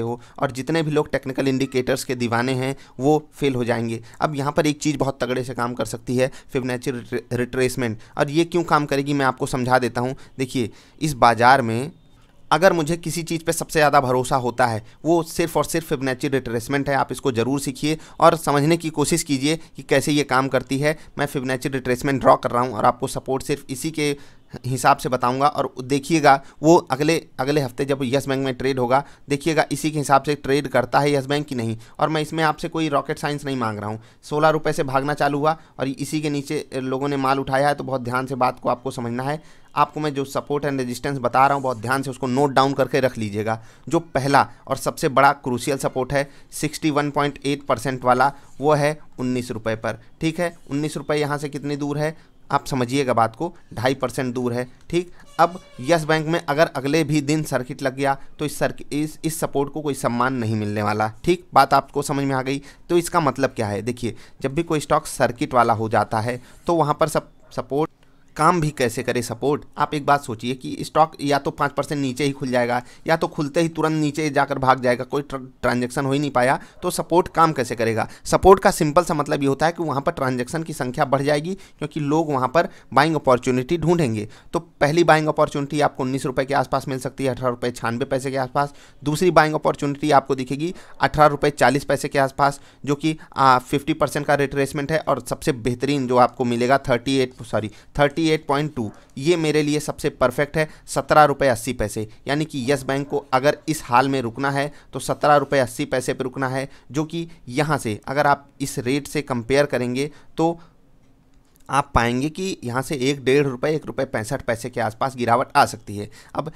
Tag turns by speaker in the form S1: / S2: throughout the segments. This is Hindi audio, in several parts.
S1: सकते हो और जितने भी लोग टेक्निकल इंडिकेटर्स के दीवाने हैं वो फेल हो जाएंगे अब यहाँ पर एक चीज़ बहुत तगड़े से काम कर सकती है फिबनेची रिट्रेसमेंट और ये क्यों काम करेगी मैं आपको समझा देता हूँ देखिए इस बाज़ार में अगर मुझे किसी चीज़ पे सबसे ज़्यादा भरोसा होता है वो सिर्फ और सिर्फ फिबनेची रिट्रेसमेंट है आप इसको ज़रूर सीखिए और समझने की कोशिश कीजिए कि कैसे ये काम करती है मैं फिबनेची रिट्रेसमेंट ड्रॉ कर रहा हूँ और आपको सपोर्ट सिर्फ इसी के हिसाब से बताऊंगा और देखिएगा वो अगले अगले हफ्ते जब यस बैंक में ट्रेड होगा देखिएगा इसी के हिसाब से ट्रेड करता है यस बैंक की नहीं और मैं इसमें आपसे कोई रॉकेट साइंस नहीं मांग रहा हूँ सोलह रुपये से भागना चालू हुआ और इसी के नीचे लोगों ने माल उठाया है तो बहुत ध्यान से बात को आपको समझना है आपको मैं जो सपोर्ट एंड रेजिस्टेंस बता रहा हूँ बहुत ध्यान से उसको नोट डाउन करके रख लीजिएगा जो पहला और सबसे बड़ा क्रूशियल सपोर्ट है 61.8 परसेंट वाला वो है उन्नीस रुपये पर ठीक है उन्नीस रुपये यहाँ से कितनी दूर है आप समझिएगा बात को ढाई परसेंट दूर है ठीक अब यस बैंक में अगर अगले भी दिन सर्किट लग गया तो इस सर्किट इस इस सपोर्ट को कोई सम्मान नहीं मिलने वाला ठीक बात आपको समझ में आ गई तो इसका मतलब क्या है देखिए जब भी कोई स्टॉक सर्किट वाला हो जाता है तो वहाँ पर सब सपोर्ट काम भी कैसे करे सपोर्ट आप एक बात सोचिए कि स्टॉक या तो पाँच परसेंट नीचे ही खुल जाएगा या तो खुलते ही तुरंत नीचे जाकर भाग जाएगा कोई ट्रांजेक्शन हो ही नहीं पाया तो सपोर्ट काम कैसे करेगा सपोर्ट का सिंपल सा मतलब ये होता है कि वहाँ पर ट्रांजेक्शन की संख्या बढ़ जाएगी क्योंकि लोग वहाँ पर बाइंग अपॉर्चुनिटी ढूंढेंगे तो पहली बाइंग अपॉर्चुनिटी आपको उन्नीस के आसपास मिल सकती है अठारह रुपये छियानवे पैसे के आसपास दूसरी बाइंग अपॉर्चुनिटी आपको दिखेगी अठारह रुपये चालीस पैसे के आसपास जो कि फिफ्टी परसेंट का रिट्रेसमेंट है और सबसे बेहतरीन जो आपको मिलेगा thirty eight sorry thirty 38.2 eight point two ये मेरे लिए सबसे परफेक्ट है सत्रह रुपये अस्सी पैसे यानी कि येस बैंक को अगर इस हाल में रुकना है तो सत्रह रुपये अस्सी पैसे पर रुकना है जो कि यहाँ से अगर आप इस रेट से कंपेयर करेंगे तो आप पाएंगे कि यहाँ से एक डेढ़ रुपये एक रुपये पैंसठ पैसे के आसपास गिरावट आ सकती है अब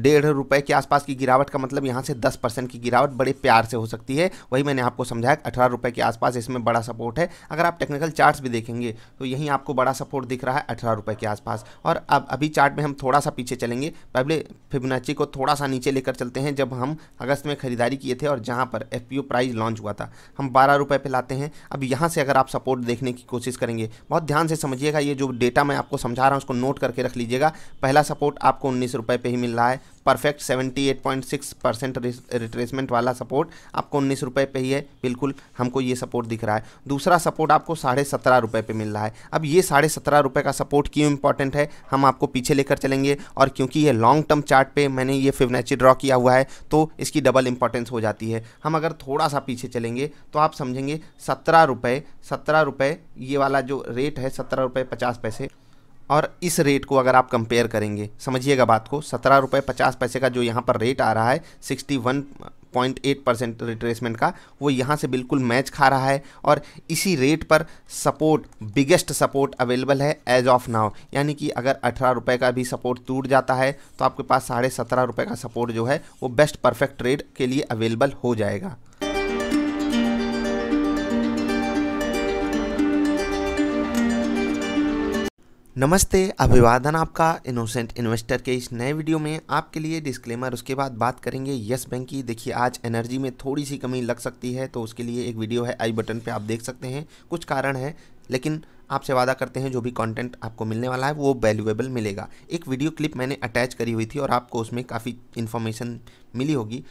S1: डेढ़ रुपये के आसपास की गिरावट का मतलब यहाँ से दस परसेंट की गिरावट बड़े प्यार से हो सकती है वही मैंने आपको समझाया अठारह रुपये के आसपास इसमें बड़ा सपोर्ट है अगर आप टेक्निकल चार्ट्स भी देखेंगे तो यहीं आपको बड़ा सपोर्ट दिख रहा है अठारह रुपये के आसपास और अब अभी चार्ट में हम थोड़ा सा पीछे चलेंगे पहले फिबनाची को थोड़ा सा नीचे लेकर चलते हैं जब हम अगस्त में खरीदारी किए थे और जहाँ पर एफ प्राइस लॉन्च हुआ था हम बारह रुपये पे लाते हैं अब यहाँ से अगर आप सपोर्ट देखने की कोशिश करेंगे बहुत ध्यान से समझिएगा ये जो डेटा मैं आपको समझा रहा हूँ उसको नोट करके रख लीजिएगा पहला सपोर्ट आपको उन्नीस रुपये पर ही मिल रहा है परफेक्ट 78.6 परसेंट रिट्रेसमेंट वाला सपोर्ट आपको उन्नीस रुपये पे ही है बिल्कुल हमको ये सपोर्ट दिख रहा है दूसरा सपोर्ट आपको साढ़े सत्रह रुपये पर मिल रहा है अब ये साढ़े सत्रह रुपये का सपोर्ट क्यों इंपॉर्टेंट है हम आपको पीछे लेकर चलेंगे और क्योंकि ये लॉन्ग टर्म चार्ट पे मैंने ये फिवनेची ड्रॉ किया हुआ है तो इसकी डबल इंपॉर्टेंस हो जाती है हम अगर थोड़ा सा पीछे चलेंगे तो आप समझेंगे सत्रह रुपये सत्रह रुपये ये वाला जो रेट है सत्रह रुपये पचास पैसे और इस रेट को अगर आप कंपेयर करेंगे समझिएगा बात को सत्रह रुपये पचास पैसे का जो यहाँ पर रेट आ रहा है sixty one point eight percent retracement का वो यहाँ से बिल्कुल मैच खा रहा है और इसी रेट पर सपोर्ट बिगेस्ट सपोर्ट अवेलेबल है एज ऑफ नाउ यानी कि अगर अठारह रुपये का भी सपोर्ट टूट जाता है तो आपके पास साढ़े सत्रह रुपये का सपोर्ट जो है वो बेस्ट परफेक्ट ट्रेड के लिए अवेलेबल हो जाएगा नमस्ते अभिवादन आपका इनोसेंट इन्वेस्टर के इस नए वीडियो में आपके लिए डिस्क्लेमर उसके बाद बात करेंगे यस बैंक की देखिए आज एनर्जी में थोड़ी सी कमी लग सकती है तो उसके लिए एक वीडियो है आई बटन पे आप देख सकते हैं कुछ कारण है लेकिन आपसे वादा करते हैं जो भी कंटेंट आपको मिलने वाला है वो वैल्यूएबल मिलेगा एक वीडियो क्लिप मैंने अटैच करी हुई थी और आपको उसमें काफ़ी इन्फॉर्मेशन मिली होगी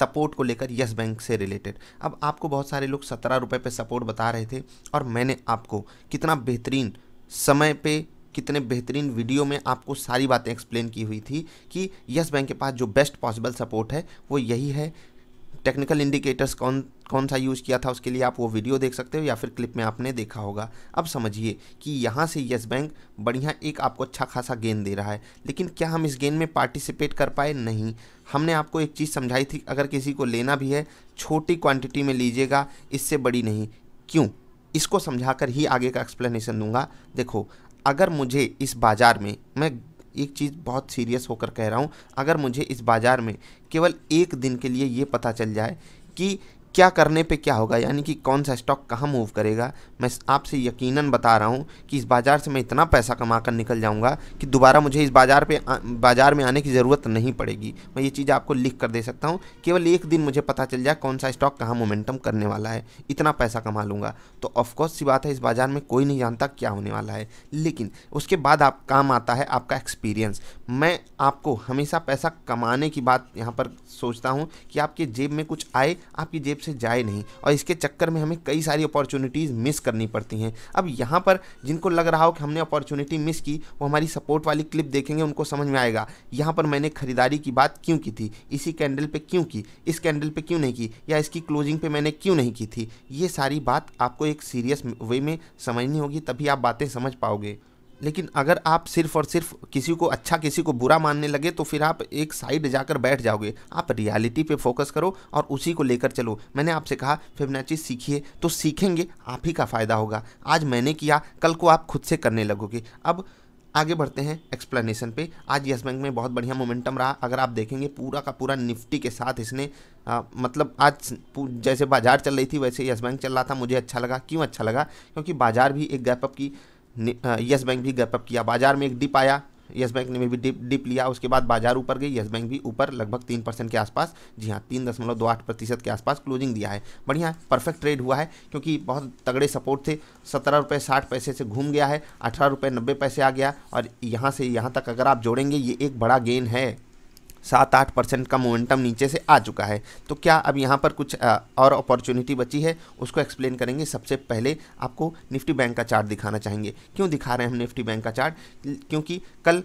S1: सपोर्ट को लेकर यस बैंक से रिलेटेड अब आपको बहुत सारे लोग सत्रह रुपये सपोर्ट बता रहे थे और मैंने आपको कितना बेहतरीन समय पे कितने बेहतरीन वीडियो में आपको सारी बातें एक्सप्लेन की हुई थी कि यस बैंक के पास जो बेस्ट पॉसिबल सपोर्ट है वो यही है टेक्निकल इंडिकेटर्स कौन कौन सा यूज़ किया था उसके लिए आप वो वीडियो देख सकते हो या फिर क्लिप में आपने देखा होगा अब समझिए कि यहाँ से यस बैंक बढ़िया एक आपको अच्छा खासा गेन दे रहा है लेकिन क्या हम इस गेन में पार्टिसिपेट कर पाए नहीं हमने आपको एक चीज़ समझाई थी अगर किसी को लेना भी है छोटी क्वांटिटी में लीजिएगा इससे बड़ी नहीं क्यों इसको समझाकर ही आगे का एक्सप्लेनेशन दूंगा देखो अगर मुझे इस बाज़ार में मैं एक चीज़ बहुत सीरियस होकर कह रहा हूँ अगर मुझे इस बाज़ार में केवल एक दिन के लिए ये पता चल जाए कि क्या करने पे क्या होगा यानी कि कौन सा स्टॉक कहाँ मूव करेगा मैं आपसे यकीनन बता रहा हूँ कि इस बाज़ार से मैं इतना पैसा कमा कर निकल जाऊँगा कि दोबारा मुझे इस बाज़ार पे बाज़ार में आने की ज़रूरत नहीं पड़ेगी मैं ये चीज़ आपको लिख कर दे सकता हूँ केवल एक दिन मुझे पता चल जाए कौन सा स्टॉक कहाँ मोमेंटम करने वाला है इतना पैसा कमा लूँगा तो ऑफकोर्स सी बात है इस बाज़ार में कोई नहीं जानता क्या होने वाला है लेकिन उसके बाद आप काम आता है आपका एक्सपीरियंस मैं आपको हमेशा पैसा कमाने की बात यहाँ पर सोचता हूँ कि आपके जेब में कुछ आए आपकी जेब से जाए नहीं और इसके चक्कर में हमें कई सारी अपॉर्चुनिटीज़ मिस करनी पड़ती हैं अब यहाँ पर जिनको लग रहा हो कि हमने अपॉर्चुनिटी मिस की वो हमारी सपोर्ट वाली क्लिप देखेंगे उनको समझ में आएगा यहाँ पर मैंने खरीदारी की बात क्यों की थी इसी कैंडल पर क्यों की इस कैंडल पर क्यों नहीं की या इसकी क्लोजिंग पर मैंने क्यों नहीं की थी ये सारी बात आपको एक सीरियस वे में समझनी होगी तभी आप बातें समझ पाओगे लेकिन अगर आप सिर्फ और सिर्फ किसी को अच्छा किसी को बुरा मानने लगे तो फिर आप एक साइड जाकर बैठ जाओगे आप रियलिटी पे फोकस करो और उसी को लेकर चलो मैंने आपसे कहा फिबनाची सीखिए तो सीखेंगे आप ही का फ़ायदा होगा आज मैंने किया कल को आप खुद से करने लगोगे अब आगे बढ़ते हैं एक्सप्लेनेशन पे आज यस बैंक में बहुत बढ़िया मोमेंटम रहा अगर आप देखेंगे पूरा का पूरा निफ्टी के साथ इसने आ, मतलब आज जैसे बाजार चल रही थी वैसे यस बैंक चल रहा था मुझे अच्छा लगा क्यों अच्छा लगा क्योंकि बाजार भी एक गैपअप की येस बैंक भी गैपअप किया बाजार में एक डिप आया येस बैंक ने भी डिप डिप लिया उसके बाद बाजार ऊपर गई येस बैंक भी ऊपर लगभग तीन परसेंट के आसपास जी हाँ तीन दशमलव दो आठ प्रतिशत के आसपास क्लोजिंग दिया है बढ़िया है परफेक्ट ट्रेड हुआ है क्योंकि बहुत तगड़े सपोर्ट थे सत्रह रुपये साठ पैसे से घूम गया है अठारह रुपये नब्बे पैसे आ गया और यहाँ से यहाँ तक अगर आप जोड़ेंगे ये एक बड़ा गेन है सात आठ परसेंट का मोमेंटम नीचे से आ चुका है तो क्या अब यहाँ पर कुछ और अपॉर्चुनिटी बची है उसको एक्सप्लेन करेंगे सबसे पहले आपको निफ्टी बैंक का चार्ट दिखाना चाहेंगे क्यों दिखा रहे हैं हम निफ्टी बैंक का चार्ट क्योंकि कल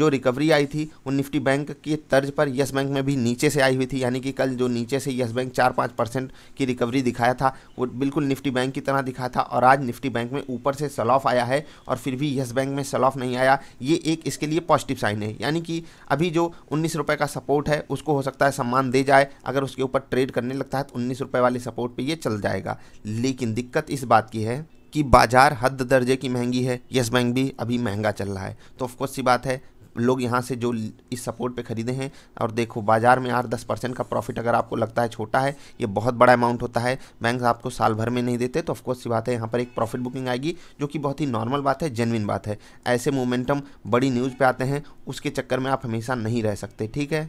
S1: जो रिकवरी आई थी वो निफ्टी बैंक की तर्ज पर यस बैंक में भी नीचे से आई हुई थी यानी कि कल जो नीचे से येस बैंक चार पाँच परसेंट की रिकवरी दिखाया था वो बिल्कुल निफ्टी बैंक की तरह दिखा था और आज निफ्टी बैंक में ऊपर से सलॉफ आया है और फिर भी यस बैंक में सल ऑफ़ नहीं आया ये एक इसके लिए पॉजिटिव साइन है यानी कि अभी जो उन्नीस रुपये का सपोर्ट है उसको हो सकता है सम्मान दे जाए अगर उसके ऊपर ट्रेड करने लगता है तो उन्नीस रुपये वाले सपोर्ट पे ये चल जाएगा लेकिन दिक्कत इस बात की है कि बाजार हद दर्जे की महंगी है येस बैंक भी अभी महंगा चल रहा है तो ऑफकोर्स सी बात है लोग यहाँ से जो इस सपोर्ट पे ख़रीदे हैं और देखो बाज़ार में आठ दस परसेंट का प्रॉफिट अगर आपको लगता है छोटा है ये बहुत बड़ा अमाउंट होता है बैंक आपको साल भर में नहीं देते तो ऑफकोर्स सी बात है यहाँ पर एक प्रॉफिट बुकिंग आएगी जो कि बहुत ही नॉर्मल बात है जेनविन बात है ऐसे मोमेंटम बड़ी न्यूज़ पर आते हैं उसके चक्कर में आप हमेशा नहीं रह सकते ठीक है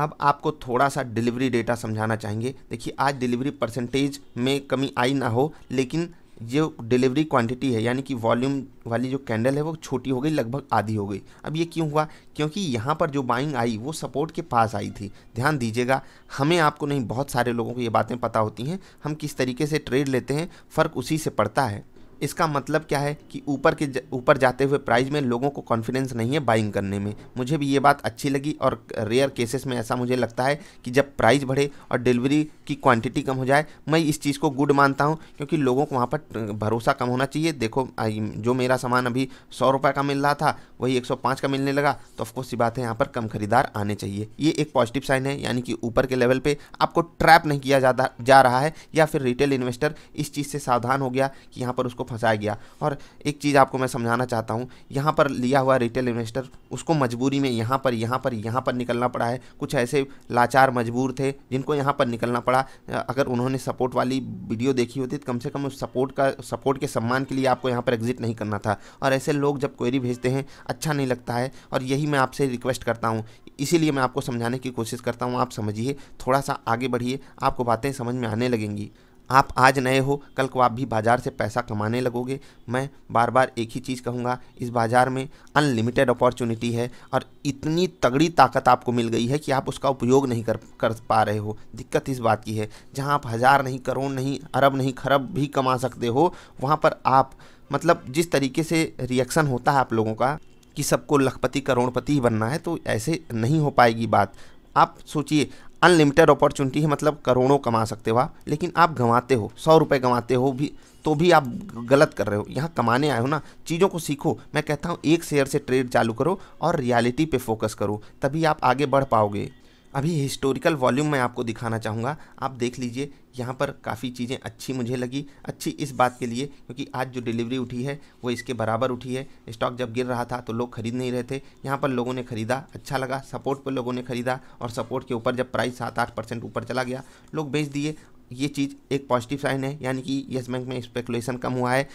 S1: अब आपको थोड़ा सा डिलीवरी डेटा समझाना चाहेंगे देखिए आज डिलीवरी परसेंटेज में कमी आई ना हो लेकिन जो डिलीवरी क्वांटिटी है यानी कि वॉल्यूम वाली जो कैंडल है वो छोटी हो गई लगभग आधी हो गई अब ये क्यों हुआ क्योंकि यहाँ पर जो बाइंग आई वो सपोर्ट के पास आई थी ध्यान दीजिएगा हमें आपको नहीं बहुत सारे लोगों को ये बातें पता होती हैं हम किस तरीके से ट्रेड लेते हैं फ़र्क उसी से पड़ता है इसका मतलब क्या है कि ऊपर के ऊपर जाते हुए प्राइस में लोगों को कॉन्फिडेंस नहीं है बाइंग करने में मुझे भी ये बात अच्छी लगी और रेयर केसेस में ऐसा मुझे लगता है कि जब प्राइस बढ़े और डिलीवरी की क्वांटिटी कम हो जाए मैं इस चीज़ को गुड मानता हूँ क्योंकि लोगों को वहाँ पर भरोसा कम होना चाहिए देखो जो मेरा सामान अभी सौ रुपये का मिल रहा था वही एक का मिलने लगा तो ऑफकोर्स ये बात है यहाँ पर कम खरीदार आने चाहिए ये एक पॉजिटिव साइन है यानी कि ऊपर के लेवल पर आपको ट्रैप नहीं किया जा रहा है या फिर रिटेल इन्वेस्टर इस चीज़ से सावधान हो गया कि यहाँ पर उसको फंसाया गया और एक चीज़ आपको मैं समझाना चाहता हूँ यहाँ पर लिया हुआ रिटेल इन्वेस्टर उसको मजबूरी में यहाँ पर यहाँ पर यहाँ पर निकलना पड़ा है कुछ ऐसे लाचार मजबूर थे जिनको यहाँ पर निकलना पड़ा अगर उन्होंने सपोर्ट वाली वीडियो देखी होती तो कम से कम उस सपोर्ट का सपोर्ट के सम्मान के लिए आपको यहाँ पर एग्जिट नहीं करना था और ऐसे लोग जब क्वेरी भेजते हैं अच्छा नहीं लगता है और यही मैं आपसे रिक्वेस्ट करता हूँ इसीलिए मैं आपको समझाने की कोशिश करता हूँ आप समझिए थोड़ा सा आगे बढ़िए आपको बातें समझ में आने लगेंगी आप आज नए हो कल को आप भी बाज़ार से पैसा कमाने लगोगे मैं बार बार एक ही चीज़ कहूँगा इस बाज़ार में अनलिमिटेड अपॉर्चुनिटी है और इतनी तगड़ी ताकत आपको मिल गई है कि आप उसका उपयोग नहीं कर कर पा रहे हो दिक्कत इस बात की है जहाँ आप हज़ार नहीं करोड़ नहीं अरब नहीं खरब भी कमा सकते हो वहाँ पर आप मतलब जिस तरीके से रिएक्शन होता है आप लोगों का कि सबको लखपति करोड़पति ही बनना है तो ऐसे नहीं हो पाएगी बात आप सोचिए अनलिमिटेड अपॉर्चुनिटी है मतलब करोड़ों कमा सकते हो आप लेकिन आप गंवाते हो सौ रुपये गंवाते हो भी तो भी आप गलत कर रहे हो यहाँ कमाने आए हो ना चीज़ों को सीखो मैं कहता हूँ एक शेयर से ट्रेड चालू करो और रियलिटी पे फोकस करो तभी आप आगे बढ़ पाओगे अभी हिस्टोरिकल वॉल्यूम मैं आपको दिखाना चाहूँगा आप देख लीजिए यहाँ पर काफ़ी चीज़ें अच्छी मुझे लगी अच्छी इस बात के लिए क्योंकि आज जो डिलीवरी उठी है वो इसके बराबर उठी है स्टॉक जब गिर रहा था तो लोग खरीद नहीं रहे थे यहाँ पर लोगों ने खरीदा अच्छा लगा सपोर्ट पर लोगों ने खरीदा और सपोर्ट के ऊपर जब प्राइस सात आठ परसेंट ऊपर चला गया लोग बेच दिए ये चीज़ एक पॉजिटिव साइन है यानी कि येस बैंक में स्पेकुलेशन कम हुआ है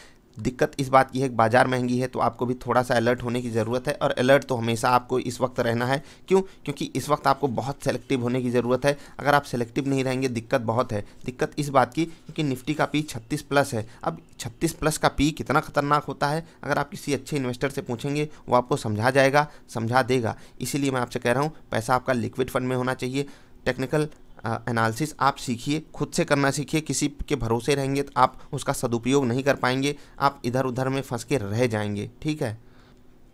S1: दिक्कत इस बात की है कि बाज़ार महंगी है तो आपको भी थोड़ा सा अलर्ट होने की ज़रूरत है और अलर्ट तो हमेशा आपको इस वक्त रहना है क्यों क्योंकि इस वक्त आपको बहुत सेलेक्टिव होने की ज़रूरत है अगर आप सेलेक्टिव नहीं रहेंगे दिक्कत बहुत है दिक्कत इस बात की क्योंकि निफ्टी का पी छत्तीस प्लस है अब छत्तीस प्लस का पी कितना खतरनाक होता है अगर आप किसी अच्छे इन्वेस्टर से पूछेंगे वो आपको समझा जाएगा समझा देगा इसीलिए मैं आपसे कह रहा हूँ पैसा आपका लिक्विड फंड में होना चाहिए टेक्निकल एनालिसिस आप सीखिए खुद से करना सीखिए किसी के भरोसे रहेंगे तो आप उसका सदुपयोग नहीं कर पाएंगे आप इधर उधर में फंस के रह जाएंगे ठीक है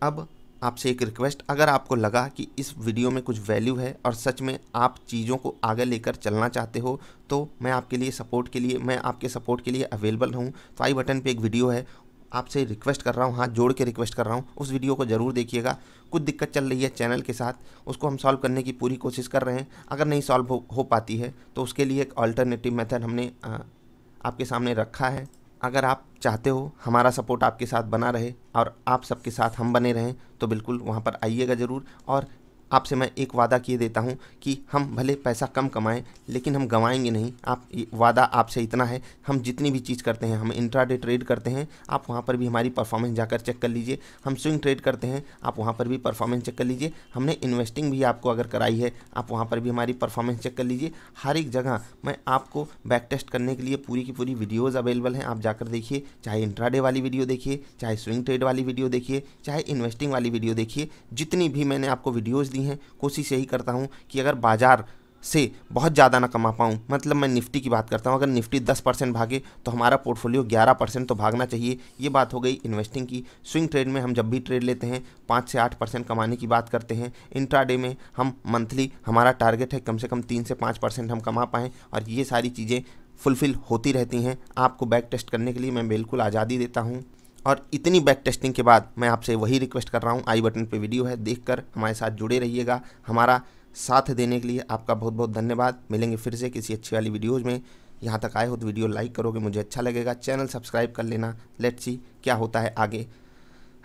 S1: अब आपसे एक रिक्वेस्ट अगर आपको लगा कि इस वीडियो में कुछ वैल्यू है और सच में आप चीज़ों को आगे लेकर चलना चाहते हो तो मैं आपके लिए सपोर्ट के लिए मैं आपके सपोर्ट के लिए अवेलेबल हूँ तो आई बटन पे एक वीडियो है आपसे रिक्वेस्ट कर रहा हूँ हाथ जोड़ के रिक्वेस्ट कर रहा हूँ उस वीडियो को ज़रूर देखिएगा कुछ दिक्कत चल रही है चैनल के साथ उसको हम सॉल्व करने की पूरी कोशिश कर रहे हैं अगर नहीं सॉल्व हो, हो पाती है तो उसके लिए एक ऑल्टरनेटिव मेथड हमने आ, आपके सामने रखा है अगर आप चाहते हो हमारा सपोर्ट आपके साथ बना रहे और आप सबके साथ हम बने रहें तो बिल्कुल वहाँ पर आइएगा ज़रूर और आपसे मैं एक वादा किए देता हूँ कि हम भले पैसा कम कमाएं लेकिन हम गंवाएंगे नहीं आप वादा आपसे इतना है हम जितनी भी चीज़ करते हैं हम इंट्राडे ट्रेड करते हैं आप वहाँ पर भी हमारी परफॉर्मेंस जाकर चेक कर लीजिए हम स्विंग ट्रेड करते हैं आप वहाँ पर भी परफॉर्मेंस चेक कर लीजिए हमने इन्वेस्टिंग भी आपको अगर कराई है आप वहाँ पर भी हमारी परफॉर्मेंस चेक कर लीजिए हर एक जगह मैं आपको बैक टेस्ट करने के लिए पूरी की पूरी वीडियोज़ अवेलेबल हैं आप जाकर देखिए चाहे इंट्राडे वाली वीडियो देखिए चाहे स्विंग ट्रेड वाली वीडियो देखिए चाहे इन्वेस्टिंग वाली वीडियो देखिए जितनी भी मैंने आपको वीडियोज़ दी होती हैं कोशिश यही करता हूँ कि अगर बाज़ार से बहुत ज़्यादा ना कमा पाऊँ मतलब मैं निफ्टी की बात करता हूँ अगर निफ्टी 10 परसेंट भागे तो हमारा पोर्टफोलियो 11 परसेंट तो भागना चाहिए ये बात हो गई इन्वेस्टिंग की स्विंग ट्रेड में हम जब भी ट्रेड लेते हैं पाँच से आठ परसेंट कमाने की बात करते हैं इंट्राडे में हम मंथली हमारा टारगेट है कम से कम तीन से पाँच परसेंट हम कमा पाएँ और ये सारी चीज़ें फुलफ़िल होती रहती हैं आपको बैक टेस्ट करने के लिए मैं बिल्कुल आज़ादी देता हूँ और इतनी बैक टेस्टिंग के बाद मैं आपसे वही रिक्वेस्ट कर रहा हूँ आई बटन पे वीडियो है देखकर हमारे साथ जुड़े रहिएगा हमारा साथ देने के लिए आपका बहुत बहुत धन्यवाद मिलेंगे फिर से किसी अच्छी वाली वीडियोज़ में यहाँ तक आए हो तो वीडियो लाइक करोगे मुझे अच्छा लगेगा चैनल सब्सक्राइब कर लेना लेट सी क्या होता है आगे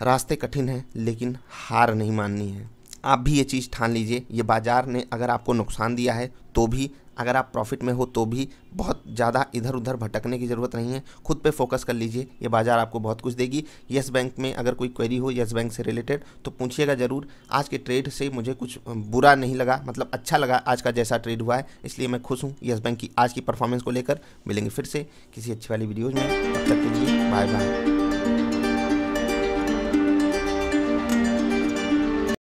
S1: रास्ते कठिन हैं लेकिन हार नहीं माननी है आप भी ये चीज़ ठान लीजिए ये बाज़ार ने अगर आपको नुकसान दिया है तो भी अगर आप प्रॉफिट में हो तो भी बहुत ज़्यादा इधर उधर भटकने की ज़रूरत नहीं है खुद पे फोकस कर लीजिए ये बाज़ार आपको बहुत कुछ देगी येस बैंक में अगर कोई क्वेरी हो येस बैंक से रिलेटेड तो पूछिएगा ज़रूर आज के ट्रेड से मुझे कुछ बुरा नहीं लगा मतलब अच्छा लगा आज का जैसा ट्रेड हुआ है इसलिए मैं खुश हूँ येस बैंक की आज की परफॉर्मेंस को लेकर मिलेंगे फिर से किसी अच्छी वाली वीडियोज़ में तब तक के लिए बाय बाय